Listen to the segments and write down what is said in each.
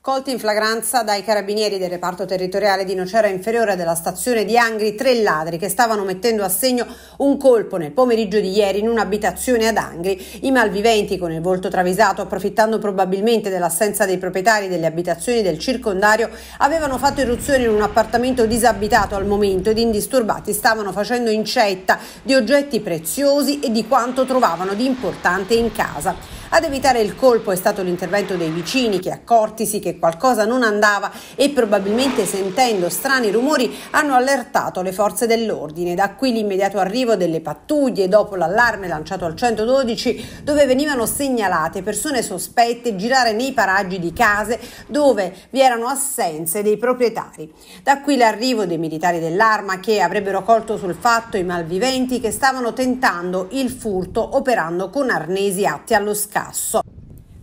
colti in flagranza dai carabinieri del reparto territoriale di Nocera Inferiore della stazione di Angri tre ladri che stavano mettendo a segno un colpo nel pomeriggio di ieri in un'abitazione ad Angri. I malviventi con il volto travisato, approfittando probabilmente dell'assenza dei proprietari delle abitazioni del circondario, avevano fatto irruzione in un appartamento disabitato al momento ed indisturbati stavano facendo incetta di oggetti preziosi e di quanto trovavano di importante in casa. Ad evitare il colpo è stato l'intervento dei vicini che accortisi che che qualcosa non andava e probabilmente sentendo strani rumori hanno allertato le forze dell'ordine. Da qui l'immediato arrivo delle pattuglie dopo l'allarme lanciato al 112 dove venivano segnalate persone sospette girare nei paraggi di case dove vi erano assenze dei proprietari. Da qui l'arrivo dei militari dell'arma che avrebbero colto sul fatto i malviventi che stavano tentando il furto operando con arnesi atti allo scasso.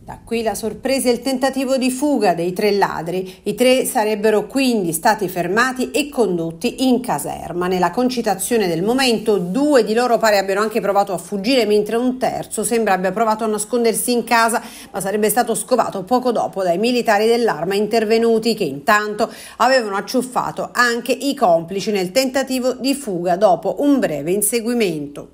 Da qui la sorpresa e il tentativo di fuga dei tre ladri. I tre sarebbero quindi stati fermati e condotti in caserma. Nella concitazione del momento, due di loro pare abbiano anche provato a fuggire, mentre un terzo sembra abbia provato a nascondersi in casa, ma sarebbe stato scovato poco dopo dai militari dell'arma intervenuti che intanto avevano acciuffato anche i complici nel tentativo di fuga dopo un breve inseguimento.